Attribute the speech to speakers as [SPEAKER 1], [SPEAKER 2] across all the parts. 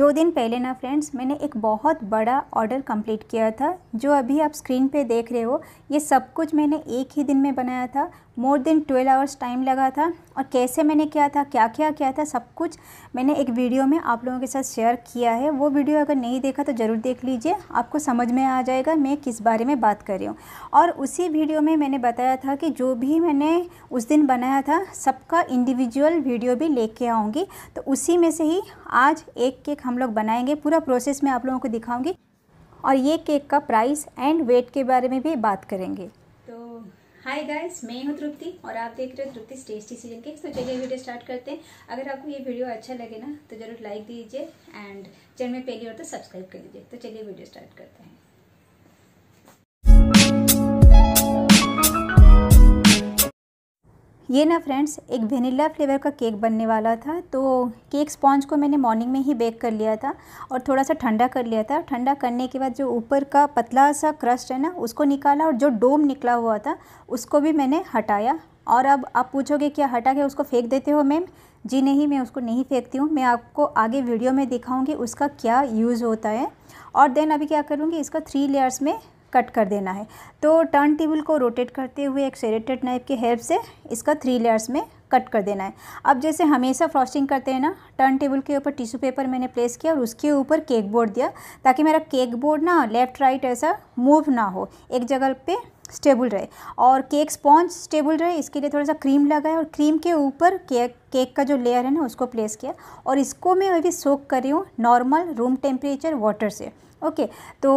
[SPEAKER 1] दो दिन पहले ना फ्रेंड्स मैंने एक बहुत बड़ा ऑर्डर कंप्लीट किया था जो अभी आप स्क्रीन पे देख रहे हो ये सब कुछ मैंने एक ही दिन में बनाया था more than twelve hours time लगा था और कैसे मैंने किया था क्या क्या किया था सब कुछ मैंने एक वीडियो में आप लोगों के साथ शेयर किया है वो वीडियो अगर नहीं देखा तो ज़रूर देख लीजिए आपको समझ में आ जाएगा मैं किस बारे में बात कर रही हूँ और उसी वीडियो में मैंने बताया था कि जो भी मैंने उस दिन बनाया था सबका इंडिविजुअल वीडियो भी कर आऊँगी तो उसी में से ही आज एक केक हम लोग बनाएंगे पूरा प्रोसेस मैं आप लोगों को दिखाऊँगी और ये केक का प्राइस एंड वेट के बारे में भी बात करेंगे हाय गाइस मैं हूं तृप्ति और आप देख रहे हो तृप्ति टेस्टी सीजन के तो चलिए वीडियो स्टार्ट करते हैं अगर आपको ये वीडियो अच्छा लगे ना तो जरूर लाइक दीजिए एंड चैनल में पहली और तो सब्सक्राइब कर लीजिए तो चलिए वीडियो स्टार्ट करते हैं ये ना फ्रेंड्स एक वेनिला फ्लेवर का केक बनने वाला था तो केक स्पॉन्ज को मैंने मॉर्निंग में ही बेक कर लिया था और थोड़ा सा ठंडा कर लिया था ठंडा करने के बाद जो ऊपर का पतला सा क्रस्ट है ना उसको निकाला और जो डोम निकला हुआ था उसको भी मैंने हटाया और अब आप पूछोगे क्या हटा के उसको फेंक देते हो मैम जी नहीं मैं उसको नहीं फेंकती हूँ मैं आपको आगे वीडियो में दिखाऊँगी उसका क्या यूज़ होता है और देन अभी क्या करूँगी इसका थ्री लेयर्स में कट कर देना है तो टर्न टेबल को रोटेट करते हुए एक सेरेटेड नाइफ की हेल्प से इसका थ्री लेयर्स में कट कर देना है अब जैसे हमेशा फ्रॉस्टिंग करते हैं ना टर्न टेबल के ऊपर टिश्यू पेपर मैंने प्लेस किया और उसके ऊपर केक बोर्ड दिया ताकि मेरा केक बोर्ड ना लेफ़्ट राइट ऐसा मूव ना हो एक जगह पे स्टेबल रहे और केक स्पॉन्ज स्टेबल रहे इसके लिए थोड़ा सा क्रीम लगाया और क्रीम के ऊपर केक केक का जो लेयर है ना उसको प्लेस किया और इसको मैं अभी सोक कर रही हूँ नॉर्मल रूम टेम्परेचर वाटर से ओके तो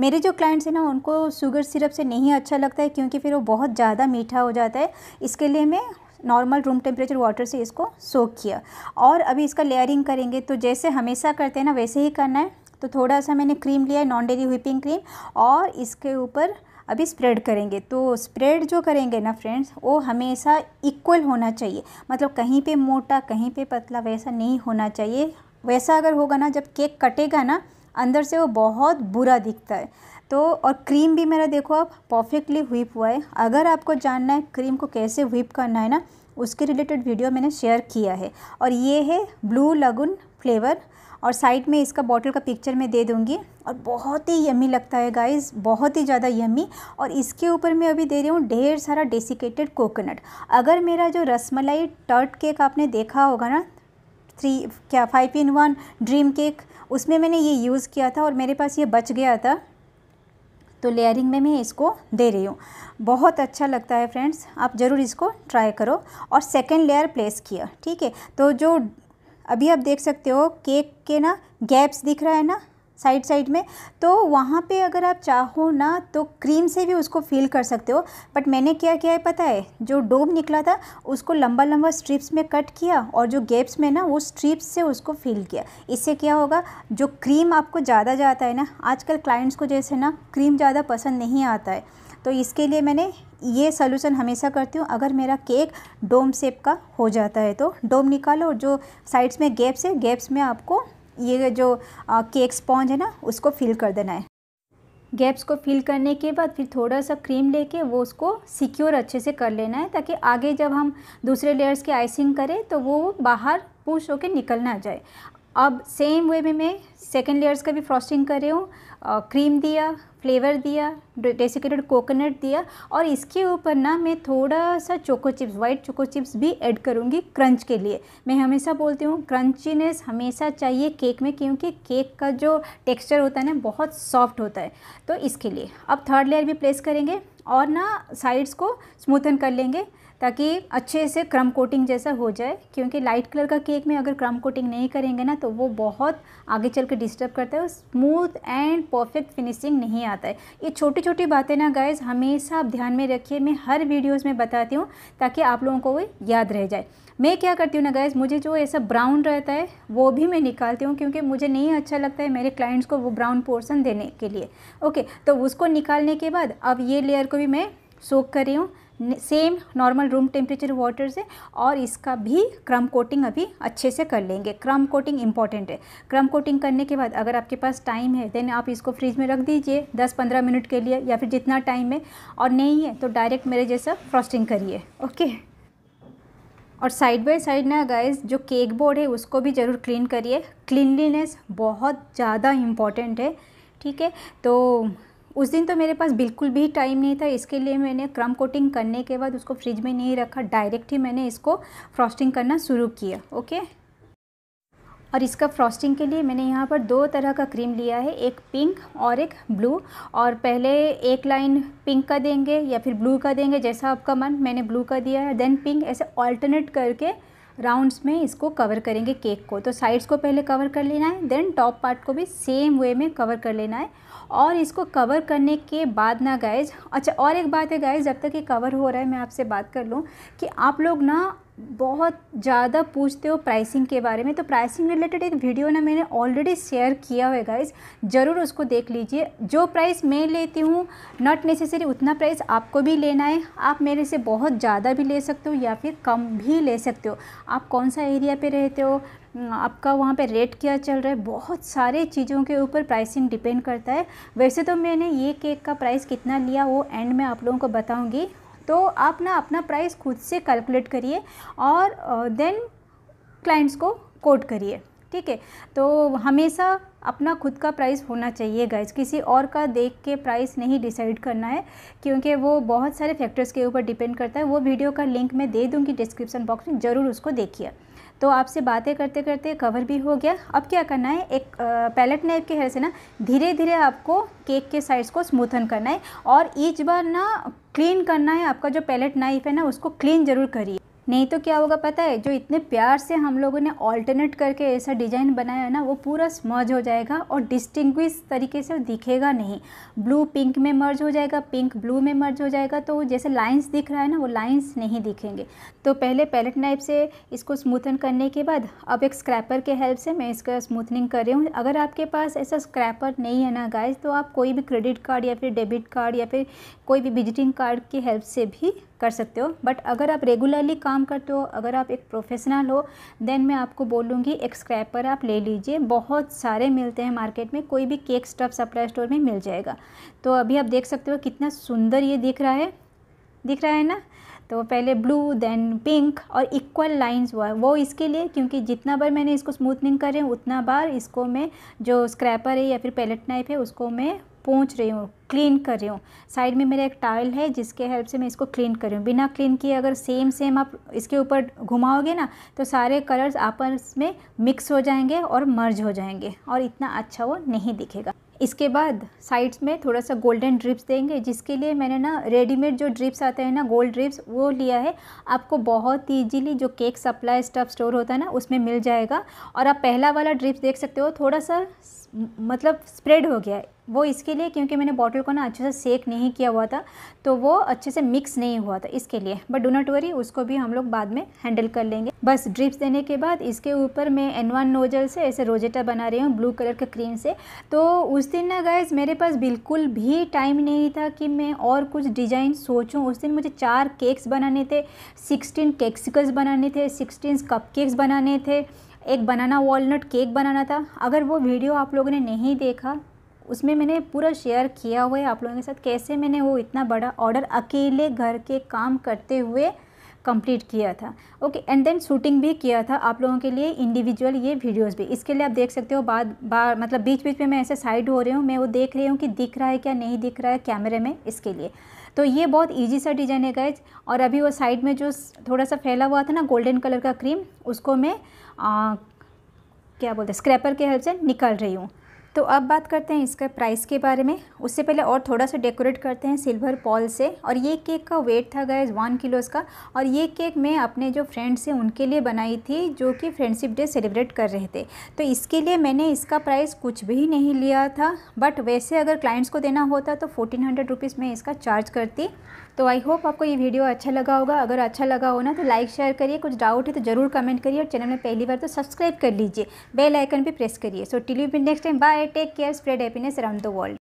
[SPEAKER 1] मेरे जो क्लाइंट्स हैं ना उनको शुगर सिरप से नहीं अच्छा लगता है क्योंकि फिर वो बहुत ज़्यादा मीठा हो जाता है इसके लिए मैं नॉर्मल रूम टेम्परेचर वाटर से इसको सोख किया और अभी इसका लेयरिंग करेंगे तो जैसे हमेशा करते हैं ना वैसे ही करना है तो थोड़ा सा मैंने क्रीम लिया है नॉन डेरी व्हीपिंग क्रीम और इसके ऊपर अभी स्प्रेड करेंगे तो स्प्रेड जो करेंगे ना फ्रेंड्स वो हमेशा इक्वल होना चाहिए मतलब कहीं पे मोटा कहीं पे पतला वैसा नहीं होना चाहिए वैसा अगर होगा ना जब केक कटेगा ना अंदर से वो बहुत बुरा दिखता है तो और क्रीम भी मेरा देखो आप परफेक्टली व्हीप हुआ है अगर आपको जानना है क्रीम को कैसे व्हीप करना है ना उसके रिलेटेड वीडियो मैंने शेयर किया है और ये है ब्लू लगुन फ्लेवर और साइड में इसका बॉटल का पिक्चर मैं दे दूँगी और बहुत ही यमी लगता है गाइस बहुत ही ज़्यादा यमी और इसके ऊपर मैं अभी दे रही हूँ ढेर सारा डेसिकेटेड कोकोनट अगर मेरा जो रसमलाई टर्ट केक आपने देखा होगा ना थ्री क्या five in one dream cake उसमें मैंने ये यूज़ किया था और मेरे पास ये बच गया था तो लेयरिंग में मैं इसको दे रही हूँ बहुत अच्छा लगता है फ्रेंड्स आप ज़रूर इसको ट्राई करो और सेकेंड लेयर प्लेस किया ठीक है तो जो अभी आप देख सकते हो केक के ना गैप्स दिख रहा है ना साइड साइड में तो वहाँ पे अगर आप चाहो ना तो क्रीम से भी उसको फील कर सकते हो बट मैंने क्या किया है पता है जो डोम निकला था उसको लंबा लंबा स्ट्रिप्स में कट किया और जो गैप्स में ना वो स्ट्रिप्स से उसको फील किया इससे क्या होगा जो क्रीम आपको ज़्यादा जाता है ना आजकल क्लाइंट्स को जैसे ना क्रीम ज़्यादा पसंद नहीं आता है तो इसके लिए मैंने ये सोल्यूशन हमेशा करती हूँ अगर मेरा केक डोम शेप का हो जाता है तो डोम निकालो और जो साइड्स में गैप्स है गैप्स में आपको ये जो केक स्पॉन्ज है ना उसको फिल कर देना है गैप्स को फिल करने के बाद फिर थोड़ा सा क्रीम लेके वो उसको सिक्योर अच्छे से कर लेना है ताकि आगे जब हम दूसरे लेयर्स की आइसिंग करें तो वो बाहर पुश होकर निकल ना जाए अब सेम वे में मैं सेकेंड लेयर्स का भी फ्रॉस्टिंग कर रही हूँ क्रीम दिया फ्लेवर दिया डेसिकेटेड कोकोनट दिया और इसके ऊपर ना मैं थोड़ा सा choco chips white choco chips भी ऐड करूँगी क्रंच के लिए मैं हमेशा बोलती हूँ क्रंचीनेस हमेशा चाहिए केक में क्योंकि केक का जो टेक्सचर होता है ना बहुत सॉफ्ट होता है तो इसके लिए अब थर्ड लेयर भी प्लेस करेंगे और ना साइड्स को स्मूथन कर लेंगे ताकि अच्छे से क्रम कोटिंग जैसा हो जाए क्योंकि लाइट कलर का केक में अगर क्रम कोटिंग नहीं करेंगे ना तो वो बहुत आगे चल कर डिस्टर्ब करता है और स्मूथ एंड परफेक्ट फिनिशिंग नहीं आता है ये छोटी छोटी बातें ना गाइज हमेशा आप ध्यान में रखिए मैं हर वीडियोज़ में बताती हूँ ताकि आप लोगों को वो याद रह जाए मैं क्या करती हूँ ना गाइज़ मुझे जो ऐसा ब्राउन रहता है वो भी मैं निकालती हूँ क्योंकि मुझे नहीं अच्छा लगता है मेरे क्लाइंट्स को वो ब्राउन पोर्सन देने के लिए ओके तो उसको निकालने के बाद अब ये लेयर को भी मैं सोख कर रही हूँ same normal room temperature water से और इसका भी क्रम कोटिंग अभी अच्छे से कर लेंगे क्रम कोटिंग इंपॉर्टेंट है क्रम कोटिंग करने के बाद अगर आपके पास टाइम है देन आप इसको फ्रिज में रख दीजिए दस पंद्रह मिनट के लिए या फिर जितना टाइम है और नहीं है तो डायरेक्ट मेरे जैसा फ्रॉस्टिंग करिए ओके और साइड बाय साइड ना गाइज जो केक बोर्ड है उसको भी ज़रूर क्लीन करिए क्लिनलीनेस बहुत ज़्यादा इम्पॉर्टेंट है ठीक है तो उस दिन तो मेरे पास बिल्कुल भी टाइम नहीं था इसके लिए मैंने क्रम कोटिंग करने के बाद उसको फ्रिज में नहीं रखा डायरेक्ट ही मैंने इसको फ्रॉस्टिंग करना शुरू किया ओके और इसका फ्रॉस्टिंग के लिए मैंने यहाँ पर दो तरह का क्रीम लिया है एक पिंक और एक ब्लू और पहले एक लाइन पिंक का देंगे या फिर ब्लू का देंगे जैसा आपका मन मैंने ब्लू का दिया है देन पिंक ऐसे ऑल्टरनेट करके राउंड्स में इसको कवर करेंगे केक को तो साइड्स को पहले कवर कर लेना है देन टॉप पार्ट को भी सेम वे में कवर कर लेना है और इसको कवर करने के बाद ना गाइज अच्छा और एक बात है गाइज जब तक ये कवर हो रहा है मैं आपसे बात कर लूँ कि आप लोग ना बहुत ज़्यादा पूछते हो प्राइसिंग के बारे में तो प्राइसिंग रिलेटेड एक वीडियो ना मैंने ऑलरेडी शेयर किया हुआ है गाइज ज़रूर उसको देख लीजिए जो प्राइस मैं लेती हूँ नॉट नेसेसरी उतना प्राइस आपको भी लेना है आप मेरे से बहुत ज़्यादा भी ले सकते हो या फिर कम भी ले सकते हो आप कौन सा एरिया पे रहते हो हम्म, आपका वहाँ पे रेट क्या चल रहा है बहुत सारे चीज़ों के ऊपर प्राइसिंग डिपेंड करता है वैसे तो मैंने ये केक का प्राइस कितना लिया वो एंड में आप लोगों को बताऊँगी तो आप ना अपना प्राइस खुद से कैलकुलेट करिए और देन क्लाइंट्स को कोट करिए ठीक है तो हमेशा अपना खुद का प्राइस होना चाहिए गाइज किसी और का देख के प्राइस नहीं डिसाइड करना है क्योंकि वो बहुत सारे फैक्टर्स के ऊपर डिपेंड करता है वो वीडियो का लिंक मैं दे दूंगी डिस्क्रिप्सन बॉक्स में ज़रूर उसको देखिए तो आपसे बातें करते करते कवर भी हो गया अब क्या करना है एक पैलेट नाइफ के हेयर से ना धीरे धीरे आपको केक के साइड्स को स्मूथन करना है और ईच बार ना क्लीन करना है आपका जो पैलेट नाइफ है ना उसको क्लीन ज़रूर करिए नहीं तो क्या होगा पता है जो इतने प्यार से हम लोगों ने ऑल्टरनेट करके ऐसा डिज़ाइन बनाया है ना वो पूरा मर्ज हो जाएगा और डिस्टिंग तरीके से दिखेगा नहीं ब्लू पिंक में मर्ज हो जाएगा पिंक ब्लू में मर्ज हो जाएगा तो जैसे लाइंस दिख रहा है ना वो लाइंस नहीं दिखेंगे तो पहले पैलेट नाइफ से इसको स्मूथन करने के बाद अब एक स्क्रैपर के हेल्प से मैं इसका स्मूथनिंग कर रही हूँ अगर आपके पास ऐसा स्क्रैपर नहीं है ना गाइज तो आप कोई भी क्रेडिट कार्ड या फिर डेबिट कार्ड या फिर कोई भी विजिटिंग कार्ड की हेल्प से भी कर सकते हो बट अगर आप रेगुलरली काम करते हो अगर आप एक प्रोफेशनल हो देन मैं आपको बोलूँगी एक स्क्रैपर आप ले लीजिए बहुत सारे मिलते हैं मार्केट में कोई भी केक स्टफ सप्लाई स्टोर में मिल जाएगा तो अभी आप देख सकते हो कितना सुंदर ये दिख रहा है दिख रहा है ना तो पहले ब्लू देन पिंक और इक्वल लाइंस हुआ वो इसके लिए क्योंकि जितना बार मैंने इसको स्मूथनिंग कर हूँ उतना बार इसको मैं जो स्क्रैपर है या फिर पैलेट नाइफ है उसको मैं पहुँच रही हूँ क्लीन कर रही हूँ साइड में मेरा एक टाइल है जिसके हेल्प से मैं इसको क्लीन कर रही हूँ बिना क्लीन किए अगर सेम सेम आप इसके ऊपर घुमाओगे ना तो सारे कलर्स आपस में मिक्स हो जाएंगे और मर्ज हो जाएंगे और इतना अच्छा वो नहीं दिखेगा इसके बाद साइड्स में थोड़ा सा गोल्डन ड्रिप्स देंगे जिसके लिए मैंने ना रेडीमेड जो ड्रिप्स आते हैं ना गोल्ड ड्रिप्स वो लिया है आपको बहुत ईजीली जो केक सप्लाई स्टफ स्टोर होता है ना उसमें मिल जाएगा और आप पहला वाला ड्रिप्स देख सकते हो थोड़ा सा मतलब स्प्रेड हो गया है वो इसके लिए क्योंकि मैंने बॉटल को ना अच्छे से सेक नहीं किया हुआ था तो वो अच्छे से मिक्स नहीं हुआ था इसके लिए बट डो नॉट वरी उसको भी हम लोग बाद में हैंडल कर लेंगे बस ड्रिप्स देने के बाद इसके ऊपर मैं एन वन नोजल से ऐसे रोजेटा बना रही हूँ ब्लू कलर के क्रीम से तो उस दिन ना गैस मेरे पास बिल्कुल भी टाइम नहीं था कि मैं और कुछ डिजाइन सोचूं उस दिन मुझे चार केक्स बनाने थे सिक्सटीन केक्सिकल्स बनाने थे सिक्सटीन कप केक्स बनाने थे एक बनाना वॉलनट केक बनाना था अगर वो वीडियो आप लोगों ने नहीं देखा उसमें मैंने पूरा शेयर किया हुआ है आप लोगों के साथ कैसे मैंने वो इतना बड़ा ऑर्डर अकेले घर के काम करते हुए कंप्लीट किया था ओके एंड देन शूटिंग भी किया था आप लोगों के लिए इंडिविजुअल ये वीडियोस भी इसके लिए आप देख सकते हो बाद बार मतलब बीच बीच में मैं ऐसे साइड हो रही हूँ मैं वो देख रही हूँ कि दिख रहा है क्या नहीं दिख रहा है कैमरे में इसके लिए तो ये बहुत ईजी सा डिजाइन है गाइज और अभी वो साइड में जो थोड़ा सा फैला हुआ था ना गोल्डन कलर का क्रीम उसको मैं आ, क्या बोलते हैं स्क्रैपर के हेल्प से निकाल रही हूँ तो अब बात करते हैं इसके प्राइस के बारे में उससे पहले और थोड़ा सा डेकोरेट करते हैं सिल्वर पॉल से और ये केक का वेट था गैस वन किलोज़ का और ये केक मैं अपने जो फ्रेंड्स हैं उनके लिए बनाई थी जो कि फ्रेंडशिप डे सेलिब्रेट कर रहे थे तो इसके लिए मैंने इसका प्राइस कुछ भी नहीं लिया था बट वैसे अगर क्लाइंट्स को देना होता तो फोर्टीन हंड्रेड रुपीज़ मैं इसका चार्ज करती तो आई होप आपको ये वीडियो अच्छा लगा होगा अगर अच्छा लगा हो ना तो लाइक शेयर करिए कुछ डाउट है तो ज़रूर कमेंट करिए और चैनल में पहली बार तो सब्सक्राइब कर लीजिए बेल आइकन भी प्रेस करिए so till you next time bye Take care. Spread happiness around the world.